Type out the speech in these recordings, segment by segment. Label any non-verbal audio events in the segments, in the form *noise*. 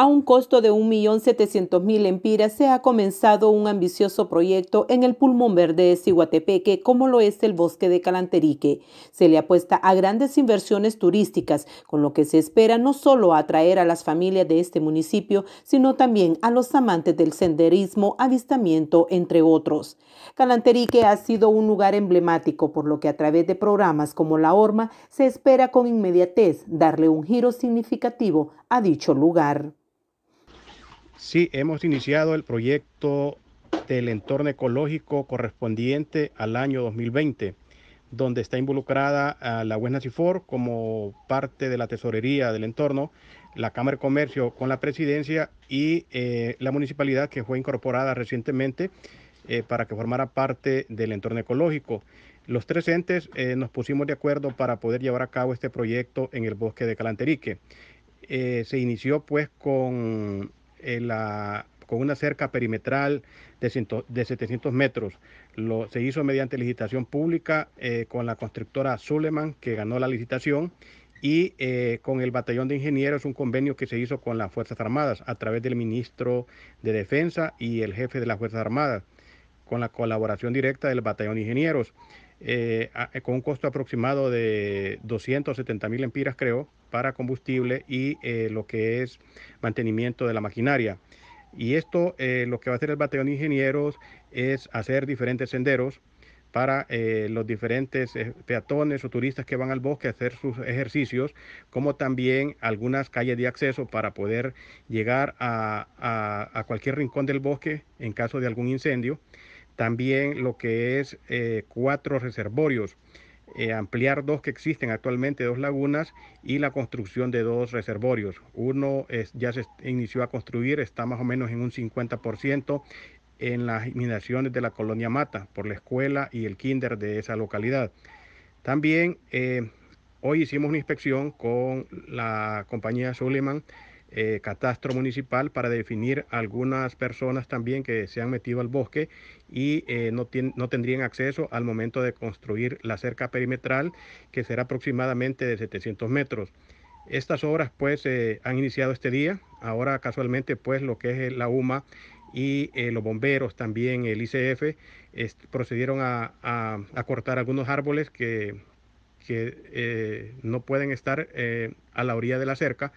A un costo de 1.700.000 empiras se ha comenzado un ambicioso proyecto en el pulmón verde de Siguatepeque, como lo es el bosque de Calanterique. Se le apuesta a grandes inversiones turísticas, con lo que se espera no solo atraer a las familias de este municipio, sino también a los amantes del senderismo, avistamiento, entre otros. Calanterique ha sido un lugar emblemático, por lo que a través de programas como la ORMA se espera con inmediatez darle un giro significativo a dicho lugar. Sí, hemos iniciado el proyecto del entorno ecológico correspondiente al año 2020, donde está involucrada ah, la UES CIFOR como parte de la tesorería del entorno, la Cámara de Comercio con la presidencia y eh, la municipalidad que fue incorporada recientemente eh, para que formara parte del entorno ecológico. Los tres entes eh, nos pusimos de acuerdo para poder llevar a cabo este proyecto en el bosque de Calanterique. se inició pues con con una cerca perimetral de, 700 metros. se hizo mediante licitación pública eh, con la constructora Suleman, que ganó la licitación, y eh, con el Batallón de Ingenieros, un convenio que se hizo con las Fuerzas Armadas a través del ministro de Defensa y el jefe de las Fuerzas Armadas con la colaboración directa del Batallón Ingenieros, eh, eh, con un costo aproximado de 270 mil empiras, creo, para combustible y eh, lo que es mantenimiento de la maquinaria. Y esto lo que va a hacer el Batallón Ingenieros es hacer diferentes senderos para los diferentes peatones o turistas que van al bosque a hacer sus ejercicios, como también algunas calles de acceso para poder llegar a cualquier rincón del bosque en caso de algún incendio. También lo que es eh, cuatro reservorios, eh, ampliar dos que existen actualmente, dos lagunas, y la construcción de dos reservorios. Uno ya se inició a construir, está más o menos en un 50% en las inmediaciones de la colonia Mata, por la escuela y el kinder de esa localidad. También eh, hoy hicimos una inspección con la compañía Suleiman eh, catastro municipal para definir algunas personas también que se han metido al bosque y eh, no, tendrían acceso al momento de construir la cerca perimetral que será aproximadamente de 700 metros. Estas obras pues eh, han iniciado este día, ahora casualmente pues lo que es la UMA y los bomberos también, el ICF, procedieron a, cortar algunos árboles que, no pueden estar a la orilla de la cerca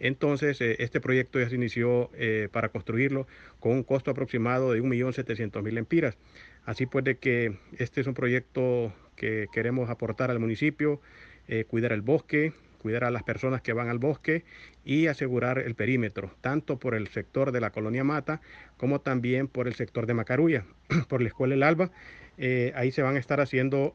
entonces, eh, este proyecto ya se inició eh, para construirlo con un costo aproximado de 1.700.000 lempiras. Así pues de que este es un proyecto que queremos aportar al municipio, eh, cuidar el bosque, cuidar a las personas que van al bosque y asegurar el perímetro, tanto por el sector de la colonia Mata como también por el sector de Macarulla, *clears throat* por la escuela El Alba. ahí se van a estar haciendo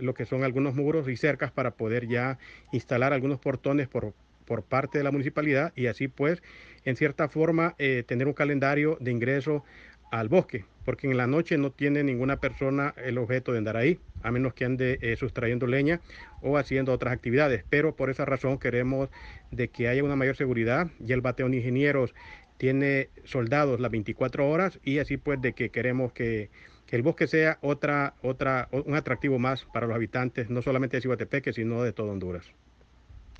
lo que son algunos muros y cercas para poder ya instalar algunos portones por por parte de la municipalidad y así pues, en cierta forma, eh, tener un calendario de ingreso al bosque, porque en la noche no tiene ninguna persona el objeto de andar ahí, a menos que ande eh, sustrayendo leña o haciendo otras actividades. Pero por esa razón queremos de que haya una mayor seguridad. y el bateón de ingenieros tiene soldados las 24 horas y así pues de que queremos que, el bosque sea otra, otra, un atractivo más para los habitantes, no solamente de Cihuatepeque, sino de todo Honduras.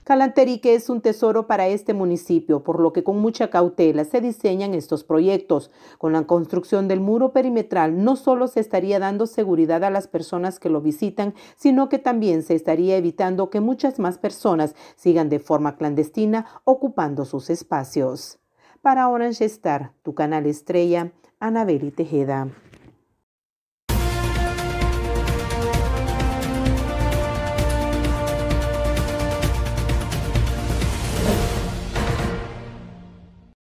Calanterique es un tesoro para este municipio, por lo que con mucha cautela se diseñan estos proyectos. Con la construcción del muro perimetral no solo se estaría dando seguridad a las personas que lo visitan, sino que también se estaría evitando que muchas más personas sigan de forma clandestina ocupando sus espacios. Para Orange Star, tu canal estrella, y Tejeda.